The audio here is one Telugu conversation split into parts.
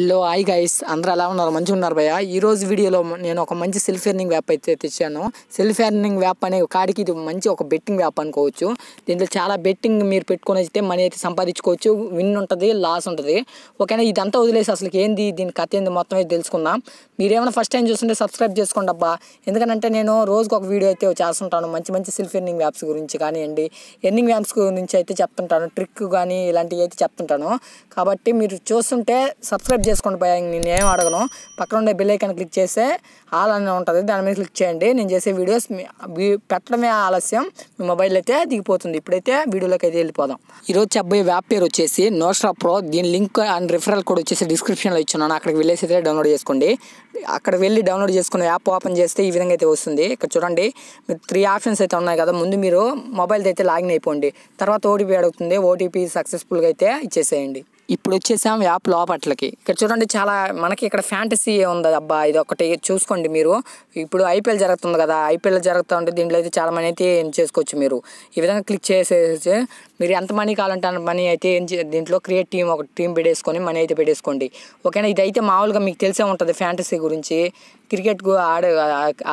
హలో హాయ్ గైస్ అందరూ ఎలా ఉన్నారు మంచిగా ఉన్నారు భయ్య ఈ రోజు వీడియోలో నేను ఒక మంచి సెల్ఫ్ ఎర్నింగ్ వ్యాప్ అయితే తెచ్చాను సెల్ఫ్ ఎర్నింగ్ వ్యాప్ అనే కాడికి ఇది మంచి ఒక బెట్టింగ్ వ్యాప్ అనుకోవచ్చు దీంట్లో చాలా బెట్టింగ్ మీరు పెట్టుకొని అయితే మనీ అయితే సంపాదించుకోవచ్చు విన్ ఉంటుంది లాస్ ఉంటుంది ఓకేనా ఇదంతా వదిలేసి అసలు ఏంది దీని కథ ఏంది మొత్తం అయితే తెలుసుకుందాం మీరేమైనా ఫస్ట్ టైం చూస్తుంటే సబ్స్క్రైబ్ చేసుకోండి అబ్బా ఎందుకంటే నేను రోజుకు ఒక వీడియో అయితే చేస్తుంటాను మంచి మంచి సెల్ఫ్ ఎర్నింగ్ వ్యాప్స్ గురించి కానివ్వండి ఎర్నింగ్ వ్యాప్స్ గురించి అయితే చెప్తుంటాను ట్రిక్ కానీ ఇలాంటివి అయితే చెప్తుంటాను కాబట్టి మీరు చూస్తుంటే సబ్స్క్రైబ్ చేసుకోండి భయ నేను ఏం అడగను పక్కన ఉండే బిల్ ఐకాన్ క్లిక్ చేస్తే ఆల్ అని ఉంటుంది దాని మీద క్లిక్ చేయండి నేను చేసే వీడియోస్ పెట్టడమే ఆలస్యం మీ మొబైల్ అయితే దిగిపోతుంది ఇప్పుడైతే వీడియోలోకి అయితే వెళ్ళిపోదాం ఈరోజు అబ్బాయి వ్యాప్ పేరు వచ్చేసి నోట్రా ప్రో దీని లింక్ అండ్ రిఫరల్ కోడ్ వచ్చేసి డిస్క్రిప్షన్లో ఇచ్చున్నాను అక్కడికి వెళ్ళేసి అయితే డౌన్లోడ్ చేసుకోండి అక్కడ వెళ్ళి డౌన్లోడ్ చేసుకున్న యాప్ ఓపెన్ చేస్తే ఈ విధంగా అయితే వస్తుంది ఇక్కడ చూడండి మీరు త్రీ ఆప్షన్స్ అయితే ఉన్నాయి కదా ముందు మీరు మొబైల్ అయితే లాగిన్ అయిపోండి తర్వాత ఓటీపీ అడుగుతుంది ఓటీపీ సక్సెస్ఫుల్గా అయితే ఇచ్చేసేయండి ఇప్పుడు వచ్చేసాం యాప్ లోపట్లకి ఇక్కడ చూడండి చాలా మనకి ఇక్కడ ఫ్యాంటసీ ఉంది అబ్బా ఇది ఒకటి చూసుకోండి మీరు ఇప్పుడు ఐపీఎల్ జరుగుతుంది కదా ఐపీఎల్ జరుగుతూ ఉంటే దీంట్లో అయితే చాలా మనీ అయితే ఏం చేసుకోవచ్చు మీరు ఈ విధంగా క్లిక్ చేసేసి మీరు ఎంత మనీ కావాలంటే అంత మనీ అయితే ఏం దీంట్లో క్రియేట్ టీం ఒక టీం పెట్టేసుకొని మనీ అయితే పెట్టేసుకోండి ఓకేనా ఇదైతే మామూలుగా మీకు తెలిసే ఉంటుంది ఫ్యాంటసీ గురించి క్రికెట్ ఆడే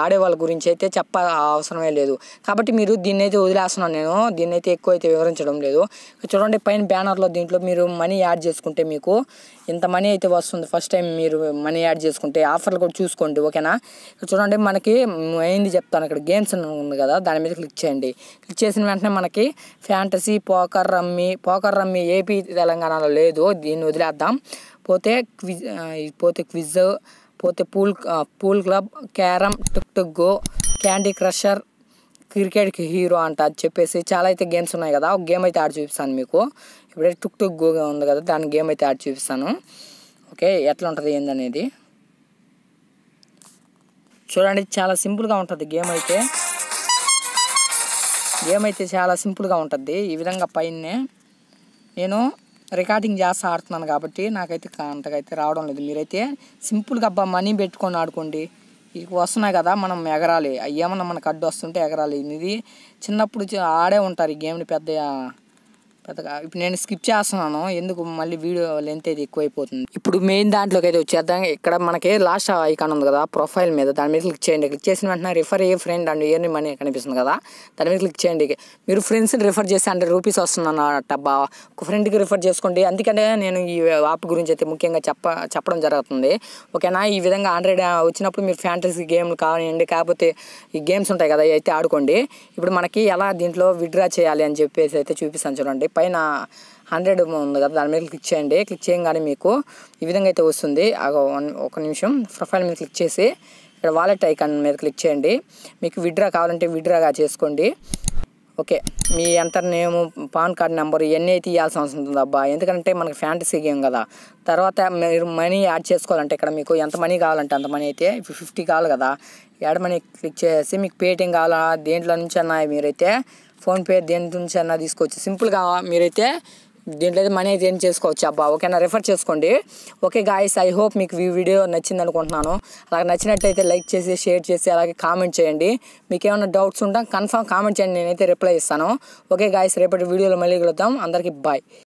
ఆడే వాళ్ళ గురించి అయితే చెప్ప అవసరమే లేదు కాబట్టి మీరు దీన్ని అయితే వదిలేస్తున్నాను నేను దీన్ని అయితే ఎక్కువ అయితే వివరించడం లేదు చూడండి పైన బ్యానర్లో దీంట్లో మీరు మనీ యాడ్ చేసుకుంటే మీకు ఇంత మనీ అయితే వస్తుంది ఫస్ట్ టైం మీరు మనీ యాడ్ చేసుకుంటే ఆఫర్లు కూడా చూసుకోండి ఓకేనా చూడండి మనకి అయింది చెప్తాను ఇక్కడ గేమ్స్ ఉంది కదా దాని మీద క్లిక్ చేయండి క్లిక్ చేసిన వెంటనే మనకి fantasy poker rummy poker rummy AP తెలంగాణలో లేదు దీన్ని వదిలేద్దాం పోతే క్విజ్ పోతే క్విజ్ లేకపోతే పూల్ పూల్ క్లబ్ క్యారమ్ టుక్ టుక్ go candy crusher cricket hero అంట అది చెప్పేసి చాలా అయితే గేమ్స్ ఉన్నాయి కదా ఒక గేమ్ అయితే ఆడి చూపిస్తాను మీకు ఇప్పుడైతే టుక్ టుక్ గోగా ఉంది కదా దాని గేమ్ అయితే ఆడి చూపిస్తాను ఓకే ఎట్లా ఉంటుంది ఏందనేది చూడండి చాలా సింపుల్గా ఉంటుంది గేమ్ అయితే గేమ్ అయితే చాలా సింపుల్గా ఉంటుంది ఈ విధంగా పైనే నేను రికార్డింగ్ చేస్తా ఆడుతున్నాను కాబట్టి నాకైతే అంతకైతే రావడం లేదు మీరైతే సింపుల్గా అబ్బా మనీ పెట్టుకొని ఆడుకోండి ఇక వస్తున్నాయి కదా మనం ఎగరాలి ఏమన్నా మన కడ్డు వస్తుంటే ఎగరాలి ఇది చిన్నప్పుడు ఆడే ఉంటారు ఈ గేమ్ని పెద్ద ఇప్పుడు నేను స్కిప్ చేస్తున్నాను ఎందుకు మళ్ళీ వీడియో లెంత్ అయితే ఎక్కువైపోతుంది ఇప్పుడు మెయిన్ దాంట్లోకి అయితే వచ్చేద్దాం ఇక్కడ మనకి లాస్ట్ ఐకాన్ ఉంది కదా ప్రొఫైల్ మీద దాని మీద క్లిక్ చేయండి క్లిక్ చేసిన వెంటనే రిఫర్ ఏ ఫ్రెండ్ అండ్ ఇయర్ని మనీ కనిపిస్తుంది కదా దాని మీద క్లిక్ చేయండి మీరు ఫ్రెండ్స్ని రిఫర్ చేస్తే హండ్రెడ్ రూపీస్ వస్తున్నాను టబ్బా ఒక ఫ్రెండ్కి రిఫర్ చేసుకోండి అందుకనే నేను ఈ యాప్ గురించి అయితే ముఖ్యంగా చెప్ప చెప్పడం జరుగుతుంది ఓకేనా ఈ విధంగా హండ్రెడ్ వచ్చినప్పుడు మీరు ఫ్యాంటసీ గేమ్లు కానివ్వండి కాకపోతే ఈ గేమ్స్ ఉంటాయి కదా అయితే ఆడుకోండి ఇప్పుడు మనకి ఎలా దీంట్లో విడ్రా చేయాలి అని చెప్పేసి అయితే చూపిస్తాను చూడండి పైన హండ్రెడ్ ఉంది కదా దాని మీద క్లిక్ చేయండి క్లిక్ చేయగానే మీకు ఈ విధంగా అయితే వస్తుంది ఒక నిమిషం ప్రొఫైల్ మీద క్లిక్ చేసి ఇక్కడ వాలెట్ ఐకాన్ మీద క్లిక్ చేయండి మీకు విడ్రా కావాలంటే విడ్రాగా చేసుకోండి ఓకే మీ ఎంత నేము పాన్ కార్డ్ నెంబర్ ఇవన్నీ అయితే ఇవ్వాల్సిన అవసరం ఉంటుంది అబ్బా ఎందుకంటే మనకి ఫ్యాంటసీ గేమ్ కదా తర్వాత మీరు మనీ యాడ్ చేసుకోవాలంటే ఇక్కడ మీకు ఎంత మనీ కావాలంటే అంత మనీ అయితే ఫిఫ్టీ కావాలి కదా యాడ్ మనీ క్లిక్ చేసి మీకు పేటిఎం కావాలా దేంట్లో నుంచి అన్నా మీరైతే ఫోన్పే దేని నుంచి అన్నా తీసుకోవచ్చు సింపుల్గా మీరైతే దీంట్లో అయితే మనీ అయితే ఏం చేసుకోవచ్చు అబ్బా ఓకేనా రెఫర్ చేసుకోండి ఓకే గాయస్ ఐ హోప్ మీకు ఈ వీడియో నచ్చింది అనుకుంటున్నాను అలాగే నచ్చినట్టయితే లైక్ చేసి షేర్ చేసి అలాగే కామెంట్ చేయండి మీకు ఏమైనా డౌట్స్ ఉంటాం కన్ఫామ్ కామెంట్ చేయండి నేనైతే రిప్లై ఇస్తాను ఓకే గాయస్ రేపటి వీడియోలో మళ్ళీ కలుద్దాం అందరికీ బాయ్